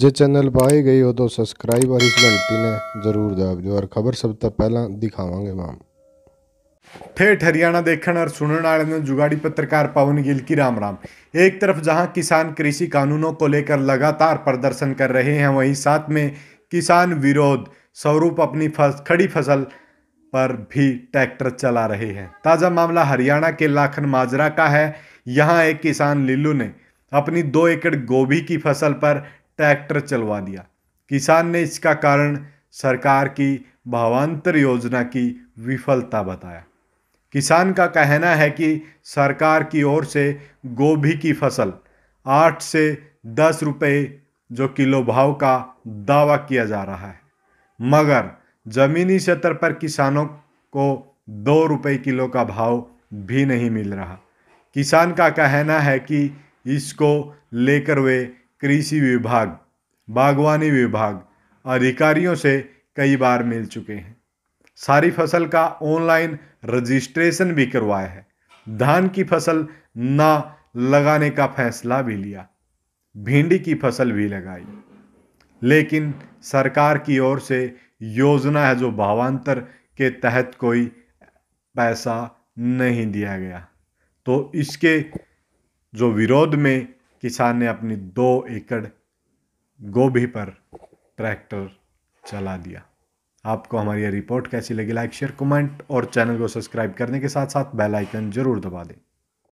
जो चैनल पाए ਗਈ हो तो सब्सक्राइब और इस घंटी ने जरूर दब जो और खबर सब ਤੋਂ पहला दिखावे माम ठेठ हरियाणा देखने और सुनने वाले ने जुगाड़ी पत्रकार पवन गिल की राम राम एक तरफ जहां किसान कृषि कानूनों को लेकर लगातार प्रदर्शन कर रहे हैं वहीं साथ में किसान विरोध स्वरूप अपनी फस, खड़ी फसल पर भी ट्रैक्टर चला रहे हैं ताज़ा मामला हरियाणा के लाखन माजरा का है यहाँ एक किसान लिल्लू ने अपनी दो एकड़ गोभी की फसल पर ट्रैक्टर चलवा दिया किसान ने इसका कारण सरकार की भावांतर योजना की विफलता बताया किसान का कहना है कि सरकार की ओर से गोभी की फसल आठ से दस रुपये जो किलो भाव का दावा किया जा रहा है मगर ज़मीनी सतर पर किसानों को दो रुपये किलो का भाव भी नहीं मिल रहा किसान का कहना है कि इसको लेकर वे कृषि विभाग बागवानी विभाग अधिकारियों से कई बार मिल चुके हैं सारी फसल का ऑनलाइन रजिस्ट्रेशन भी करवाया है धान की फसल ना लगाने का फैसला भी लिया भिंडी की फसल भी लगाई लेकिन सरकार की ओर से योजना है जो भावांतर के तहत कोई पैसा नहीं दिया गया तो इसके जो विरोध में किसान ने अपनी दो एकड़ गोभी पर ट्रैक्टर चला दिया आपको हमारी यह रिपोर्ट कैसी लगी लाइक शेयर कमेंट और चैनल को सब्सक्राइब करने के साथ साथ बेल आइकन जरूर दबा दें